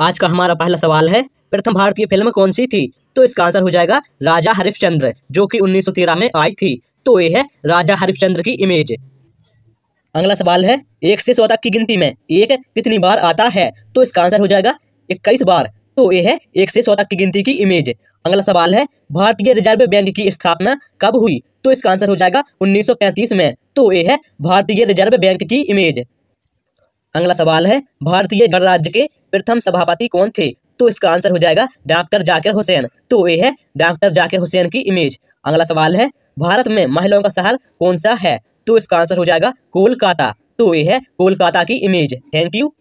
आज का हमारा पहला सवाल है प्रथम भारतीय फिल्म कौन सी थी तो इसका आंसर हो जाएगा राजा हरिश्चंद्र जो कि 1913 में आई थी तो ये है राजा हरिश्चंद्र की इमेज अगला सवाल है एक से सौ तक की गिनती में एक कितनी बार आता है तो इसका आंसर हो जाएगा इक्कीस बार तो ये है एक से सौ तक की गिनती की इमेज अगला सवाल है भारतीय रिजर्व बैंक की स्थापना कब हुई तो इसका आंसर हो जाएगा 1935 में तो ये है भारतीय रिजर्व बैंक की इमेज अगला सवाल है भारतीय गणराज्य के प्रथम सभापति कौन थे तो इसका आंसर हो जाएगा डॉक्टर जाकिर हुसैन तो ये है डॉक्टर जाकिर हुसैन की इमेज अगला सवाल है भारत में महिलाओं का शहर कौन सा है तो इसका आंसर हो जाएगा कोलकाता तो ये है कोलकाता की इमेज थैंक यू